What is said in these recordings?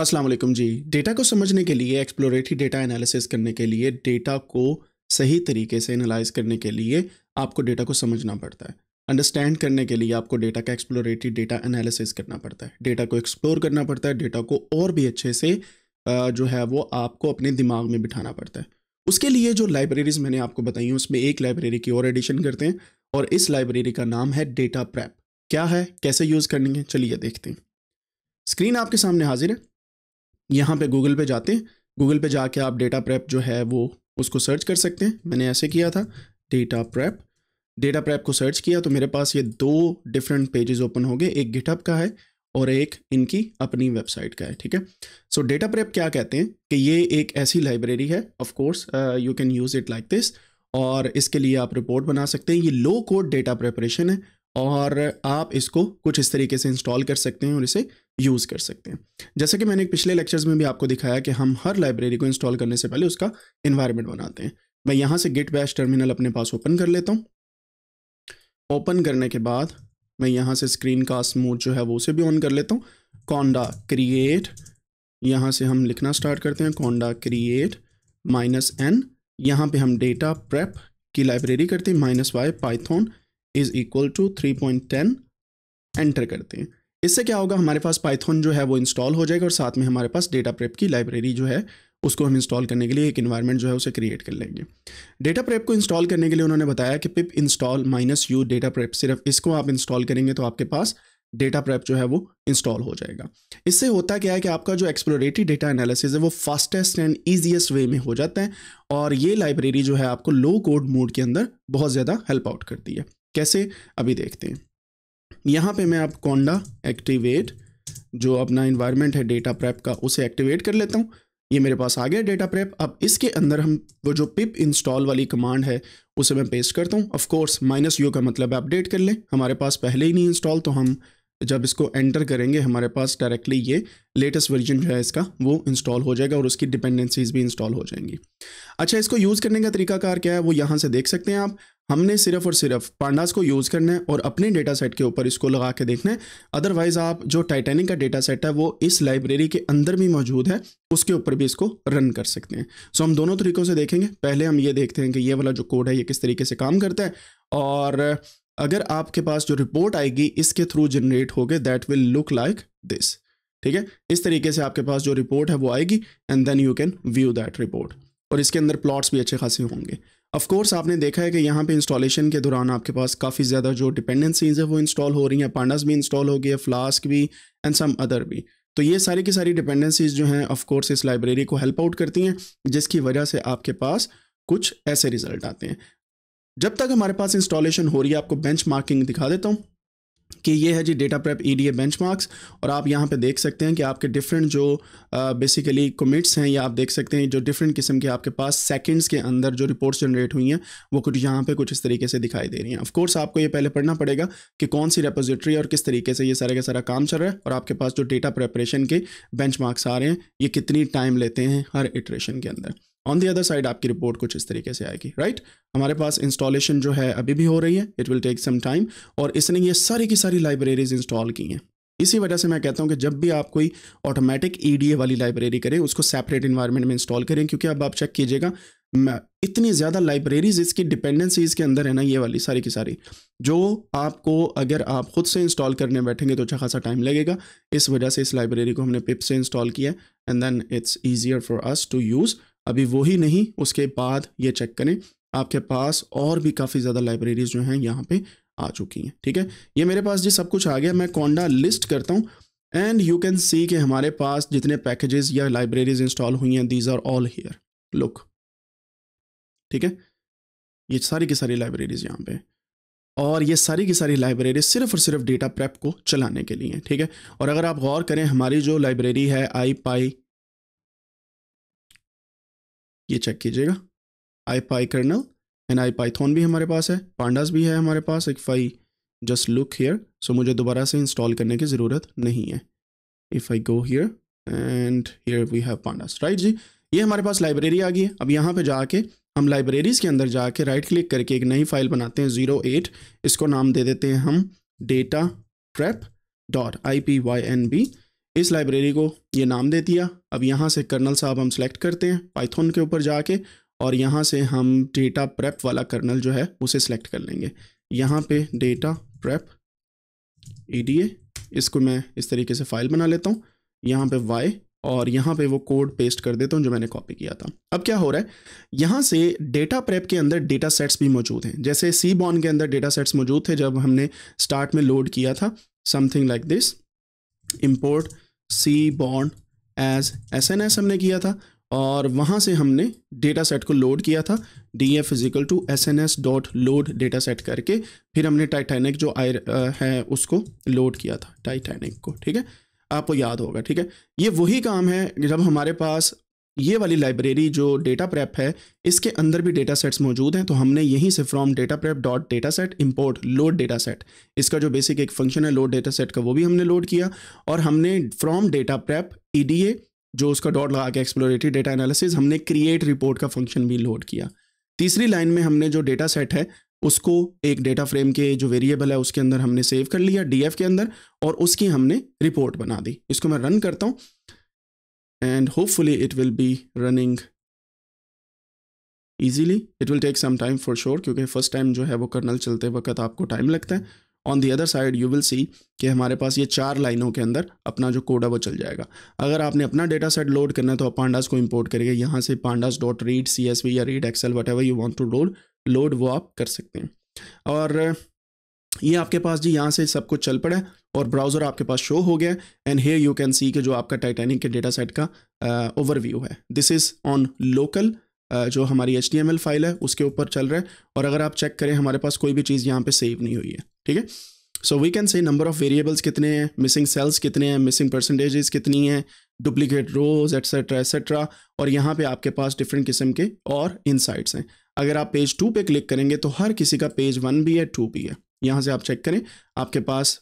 असलम जी data को समझने के लिए एक्सप्लोरेटरी डेटा एनालिसिस करने के लिए डेटा को सही तरीके से एनालाइज करने के लिए आपको डेटा को समझना पड़ता है अंडरस्टैंड करने के लिए आपको डेटा का एक्सप्लोरेटरी डेटा एनालिसिस करना पड़ता है डेटा को एक्सप्लोर करना पड़ता है डेटा को और भी अच्छे से जो है वो आपको अपने दिमाग में बिठाना पड़ता है उसके लिए जो लाइब्रेरीज़ मैंने आपको बताई हैं उसमें एक लाइब्रेरी की और एडिशन करते हैं और इस लाइब्रेरी का नाम है डेटा प्रैप क्या है कैसे यूज़ करनी है चलिए देखते हैं स्क्रीन आपके सामने हाजिर है यहाँ पे गूगल पे जाते हैं गूगल पे जाके आप डेटा प्रेप जो है वो उसको सर्च कर सकते हैं मैंने ऐसे किया था डेटा प्रेप डेटा प्रेप को सर्च किया तो मेरे पास ये दो डिफरेंट पेजेस ओपन हो गए एक गिटअप का है और एक इनकी अपनी वेबसाइट का है ठीक है सो डेटा प्रेप क्या कहते हैं कि ये एक ऐसी लाइब्रेरी है of course you can use it like this और इसके लिए आप रिपोर्ट बना सकते हैं ये लो कोड डेटा प्रेपरेशन है और आप इसको कुछ इस तरीके से इंस्टॉल कर सकते हैं और इसे यूज़ कर सकते हैं जैसे कि मैंने पिछले लेक्चर्स में भी आपको दिखाया कि हम हर लाइब्रेरी को इंस्टॉल करने से पहले उसका इन्वायरमेंट बनाते हैं मैं यहाँ से गिट बैश टर्मिनल अपने पास ओपन कर लेता हूँ ओपन करने के बाद मैं यहाँ से स्क्रीन कास्ट मोड जो है वो उसे भी ऑन कर लेता हूँ कौंडा क्रिएट यहाँ से हम लिखना स्टार्ट करते हैं कौंडा क्रिएट माइनस एन यहाँ पे हम डेटा प्रेप की लाइब्रेरी करते हैं minus Y python is equal to three point ten enter करते हैं इससे क्या होगा हमारे पास पाइथन जो है वो इंस्टॉल हो जाएगा और साथ में हमारे पास डेटा प्रेप की लाइब्रेरी जो है उसको हम इंस्टॉल करने के लिए एक इन्वायरमेंट जो है उसे क्रिएट कर लेंगे डेटा प्रेप को इंस्टॉल करने के लिए उन्होंने बताया कि pip install minus U data prep सिर्फ इसको आप इंस्टॉल करेंगे तो आपके पास डेटा प्रेप जो है वो इंस्टॉल हो जाएगा इससे होता क्या है कि आपका जो एक्सप्लोरेटरी डेटा एनालिसिस है वो फास्टेस्ट एंड ईजिएस्ट वे में हो जाता है और ये लाइब्रेरी जो है आपको लो कोड मोड के अंदर बहुत ज़्यादा हेल्प आउट करती है कैसे अभी देखते हैं यहाँ पे मैं आप कौंडा एक्टिवेट जो अपना इन्वायरमेंट है डेटा प्रेप का उसे एक्टिवेट कर लेता हूँ ये मेरे पास आ गया डेटा प्रेप अब इसके अंदर हम वो जो पिप इंस्टॉल वाली कमांड है उसे मैं पेस्ट करता हूँ ऑफकोर्स माइनस यू का मतलब अपडेट कर लें हमारे पास पहले ही नहीं इंस्टॉल तो हम जब इसको एंटर करेंगे हमारे पास डायरेक्टली ये लेटेस्ट वर्जन जो है इसका वो इंस्टॉल हो जाएगा और उसकी डिपेंडेंसीज भी इंस्टॉल हो जाएंगी अच्छा इसको यूज़ करने का तरीकाकार क्या है वो यहाँ से देख सकते हैं आप हमने सिर्फ और सिर्फ पांडास को यूज़ करना है और अपने डेटा सेट के ऊपर इसको लगा के देखना है अदरवाइज़ आप जो टाइटेनिक का डेटा सेट है वो इस लाइब्रेरी के अंदर भी मौजूद है उसके ऊपर भी इसको रन कर सकते हैं सो हम दोनों तरीक़ों से देखेंगे पहले हम ये देखते हैं कि ये वाला जो कोड है ये किस तरीके से काम करता है और अगर आपके पास जो रिपोर्ट आएगी इसके थ्रू जनरेट हो गए that will look like this ठीक है इस तरीके से आपके पास जो रिपोर्ट है वो आएगी and then you can view that report और इसके अंदर प्लॉट्स भी अच्छे खासे होंगे ऑफकोर्स आपने देखा है कि यहाँ पे इंस्टॉलेशन के दौरान आपके पास काफ़ी ज़्यादा जो डिपेंडेंसीज है वो इंस्टॉल हो रही हैं पांडास भी इंस्टॉल हो गए फ्लास्क भी एंड सम अदर भी तो ये सारी की सारी डिपेंडेंसीज जो हैं ऑफकोर्स इस लाइब्रेरी को हेल्प आउट करती हैं जिसकी वजह से आपके पास कुछ ऐसे रिजल्ट आते हैं जब तक हमारे पास इंस्टॉलेशन हो रही है आपको बेंच मार्किंग दिखा देता हूँ कि ये है जी data prep E D A benchmarks और आप यहाँ पे देख सकते हैं कि आपके डिफरेंट जो बेसिकली कमिट्स हैं या आप देख सकते हैं जो डिफरेंट किस्म के आपके पास सेकंड्स के अंदर जो रिपोर्ट्स जनरेट हुई हैं वो कुछ यहाँ पे कुछ इस तरीके से दिखाई दे रही हैं ऑफकोर्स आपको ये पहले पढ़ना पड़ेगा कि कौन सी रेपोजिटरी और किस तरीके से ये सारा का सारा काम चल रहा है और आपके पास जो डेटा प्रेपरेशन के बेंच मार्क्स आ रहे हैं ये कितनी टाइम लेते हैं हर इटरेशन के अंदर ऑन दी अदर साइड आपकी रिपोर्ट कुछ इस तरीके से आएगी राइट हमारे पास इंस्टॉलेशन जो है अभी भी हो रही है it will take some time और इसने ये सारी की सारी लाइब्रेरीज इंस्टॉल की हैं इसी वजह से मैं कहता हूं कि जब भी आप कोई ऑटोमेटिक ईडीए वाली लाइब्रेरी करें उसको सेपरेट इन्वायरमेंट में इंस्टॉल करें क्योंकि अब आप चेक कीजिएगा इतनी ज़्यादा लाइब्रेरीज इसकी डिपेंडेंसीज के अंदर है ना ये वाली सारी की सारी जो आपको अगर आप ख़ुद से इंस्टॉल करने बैठेंगे तो अच्छा खासा टाइम लगेगा इस वजह से इस लाइब्रेरी को हमने पिप से इंस्टॉल किया and then it's easier for us to use अभी वही नहीं उसके बाद ये चेक करें आपके पास और भी काफ़ी ज़्यादा लाइब्रेरीज जो हैं यहाँ पे आ चुकी हैं ठीक है ये मेरे पास जी सब कुछ आ गया मैं कौंडा लिस्ट करता हूँ एंड यू कैन सी कि हमारे पास जितने पैकेजेस या लाइब्रेरीज इंस्टॉल हुई हैं these are all here look ठीक है ये सारी की सारी लाइब्रेरीज यहाँ पे और ये सारी की सारी लाइब्रेरी सिर्फ और सिर्फ डेटा प्रेप को चलाने के लिए ठीक है और अगर आप गौर करें हमारी जो लाइब्रेरी है आई पाई ये चेक कीजिएगा ipykernel and IPython भी हमारे पास है पांडास भी है हमारे पास if I just look here so मुझे दोबारा से इंस्टॉल करने की ज़रूरत नहीं है if I go here and here we have pandas right जी ये हमारे पास लाइब्रेरी आ गई है अब यहाँ पे जाके हम लाइब्रेरीज़ के अंदर जाके राइट क्लिक करके एक नई फाइल बनाते हैं ज़ीरो एट इसको नाम दे देते हैं हम data prep dot I P Y N B इस लाइब्रेरी को ये नाम दे दिया अब यहाँ से कर्नल साहब हम सेलेक्ट करते हैं पाइथन के ऊपर जाके और यहाँ से हम डेटा प्रेप वाला कर्नल जो है उसे सेलेक्ट कर लेंगे यहाँ पे डेटा प्रेप ई इसको मैं इस तरीके से फाइल बना लेता हूँ यहाँ पे वाई और यहाँ पे वो कोड पेस्ट कर देता हूँ जो मैंने कॉपी किया था अब क्या हो रहा है यहाँ से डेटा प्रेप के अंदर डेटा सेट्स भी मौजूद हैं जैसे सी बॉन के अंदर डेटा सेट्स मौजूद थे जब हमने स्टार्ट में लोड किया था something like this import seaborn as S N S हमने किया था और वहाँ से हमने डेटा सेट को लोड किया था D F physical to S N S dot load data set करके फिर हमने टाइटैनिक जो आयर है उसको लोड किया था टाइटैनिक को ठीक है आपको याद होगा ठीक है ये वही काम है जब हमारे पास ये वाली लाइब्रेरी जो डेटा प्रेप है इसके अंदर भी डेटा सेट्स मौजूद हैं तो हमने यहीं से from data prep dot data set import load data set इसका जो बेसिक एक फंक्शन है लोड डेटा सेट का वो भी हमने लोड किया और हमने फ्रॉम डेटा प्रेप ई जो उसका डॉट लगा के एक्सप्लोरेटरी डेटा एनालिसिस हमने क्रिएट रिपोर्ट का फंक्शन भी लोड किया तीसरी लाइन में हमने जो डेटा सेट है उसको एक डेटा फ्रेम के जो वेरिएबल है उसके अंदर हमने सेव कर लिया डीएफ के अंदर और उसकी हमने रिपोर्ट बना दी इसको मैं रन करता हूँ and hopefully it will be running easily it will take some time for sure क्योंकि फर्स्ट टाइम जो है वो कर्नल चलते वक्त आपको टाइम लगता है on the other side you will see कि हमारे पास ये चार लाइनों के अंदर अपना जो कोड है वो चल जाएगा अगर आपने अपना डेटा सेट लोड करना है तो आप पांडास को इंपोर्ट करेंगे यहाँ से pandas dot read C S V या read excel whatever you want to load load वो आप कर सकते हैं और ये आपके पास जी यहाँ से सब कुछ चल पड़ा है और ब्राउज़र आपके पास शो हो गया and here you can see के जो आपका टाइटेनिक के डेटा सेट का ओवरव्यू है दिस इज़ ऑन लोकल जो हमारी एच फाइल है उसके ऊपर चल रहा है और अगर आप चेक करें हमारे पास कोई भी चीज़ यहाँ पे सेव नहीं हुई है ठीक है so we can say number of variables कितने हैं मिसिंग सेल्स कितने हैं मिसिंग परसेंटेजेस कितनी हैं डुप्लीकेट रोज एट्सेट्रा एट्सेट्रा और यहाँ पे आपके पास डिफरेंट किस्म के और इनसाइट्स हैं अगर आप पेज टू पे क्लिक करेंगे तो हर किसी का पेज वन भी है टू भी है यहाँ से आप चेक करें आपके पास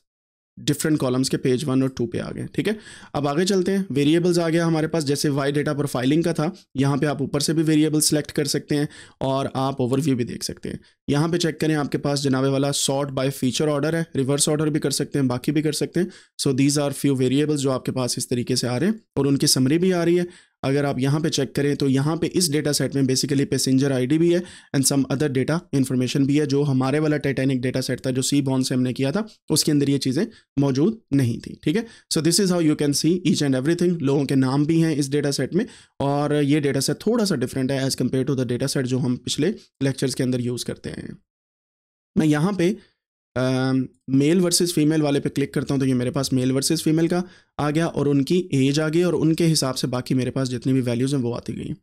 डिफरेंट कॉलम्स के पेज वन और टू पे आ गए ठीक है अब आगे चलते हैं वेरिएबल्स आ गया हमारे पास जैसे वाई डेटा प्रोफाइलिंग का था यहाँ पे आप ऊपर से भी वेरिएबल सेलेक्ट कर सकते हैं और आप ओवरव्यू भी देख सकते हैं यहाँ पे चेक करें आपके पास जनाबे वाला सॉर्ट बाय फीचर ऑर्डर है रिवर्स ऑर्डर भी कर सकते हैं बाकी भी कर सकते हैं so these are few variables जो आपके पास इस तरीके से आ रहे हैं और उनकी समरी भी आ रही है अगर आप यहाँ पे चेक करें तो यहाँ पे इस डेटा सेट में बेसिकली पैसेंजर आईडी भी है and some other data information भी है जो हमारे वाला टाइटेनिक डेटा सेट था जो सी बॉन्ड से हमने किया था उसके अंदर ये चीज़ें मौजूद नहीं थी ठीक है so this is how you can see each and everything लोगों के नाम भी हैं इस डेटा सेट में और ये डेटा सेट थोड़ा सा डिफरेंट है as compare to the data set जो हम पिछले लेक्चर्स के अंदर यूज़ करते हैं मैं यहाँ पे मेल वर्सेस फीमेल वाले पे क्लिक करता हूँ तो ये मेरे पास मेल वर्सेस फीमेल का आ गया और उनकी एज आ गई और उनके हिसाब से बाकी मेरे पास जितनी भी वैल्यूज़ हैं वो आती गई हैं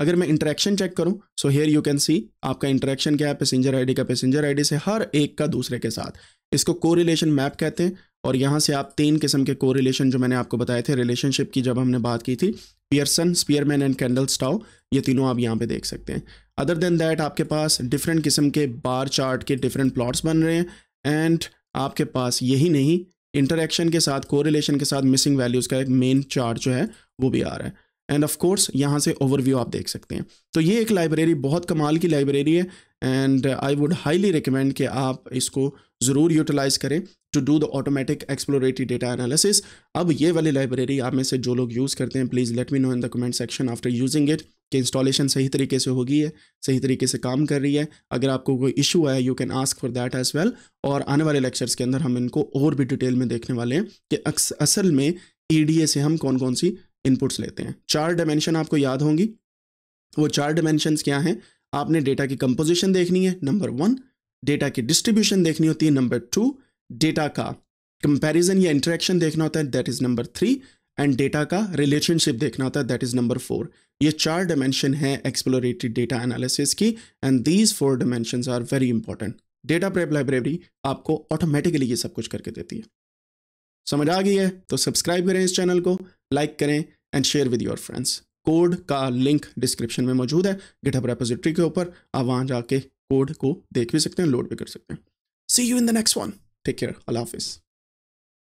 अगर मैं इंटरेक्शन चेक करूँ so here you can see आपका इंटरेक्शन क्या है पैसेंजर आई का पैसेंजर आई से हर एक का दूसरे के साथ इसको को मैप कहते हैं और यहाँ से आप तीन किस्म के को जो मैंने आपको बताए थे रिलेशनशिप की जब हमने बात की थी पियर्सन स्पियरमैन एंड कैंडल स्टाव ये तीनों आप यहाँ पे देख सकते हैं अदर देन दैट आपके पास डिफरेंट किस्म के बार चार्ट के डिफरेंट प्लॉट्स बन रहे हैं एंड आपके पास यही नहीं इंटरेक्शन के साथ कोरिलेशन के साथ मिसिंग वैल्यूज़ का एक मेन चार्ट जो है वो भी आ रहा है एंड ऑफ कोर्स यहाँ से ओवरव्यू आप देख सकते हैं तो ये एक लाइब्रेरी बहुत कमाल की लाइब्रेरी है and I would highly recommend कि आप इसको ज़रूर यूटिलाइज़ करें to do the automatic exploratory data analysis अब ये वाली लाइब्रेरी आप में से जो लोग यूज़ करते हैं please let me know in the comment section after using it कि इंस्टॉलेशन सही तरीके से होगी है सही तरीके से काम कर रही है अगर आपको कोई इशू आया you can ask for that as well और आने वाले लेक्चर्स के अंदर हम इनको और भी डिटेल में देखने वाले हैं कि असल में ई e से हम कौन कौन सी इनपुट्स लेते हैं चार डायमेंशन आपको याद होंगी वो चार डायमेंशन क्या हैं आपने डेटा की कंपोजिशन देखनी है नंबर वन डेटा की डिस्ट्रीब्यूशन देखनी होती है नंबर टू डेटा का कंपैरिजन या इंटरेक्शन देखना होता है that is number three and data का रिलेशनशिप देखना होता है दैट इज नंबर फोर ये चार डायमेंशन हैं एक्सप्लोरेटरी डेटा एनालिसिस की and these four dimension are very important data prep library आपको ऑटोमेटिकली ये सब कुछ करके देती है समझ आ गई है तो सब्सक्राइब करें इस चैनल को लाइक करें and share with your friends code का लिंक डिस्क्रिप्शन में मौजूद है गिटअप रेपोजिट्री के ऊपर आप वहां जाके कोड को देख भी सकते हैं लोड भी कर सकते हैं see you in the next one take care अल्लाह हाफिज़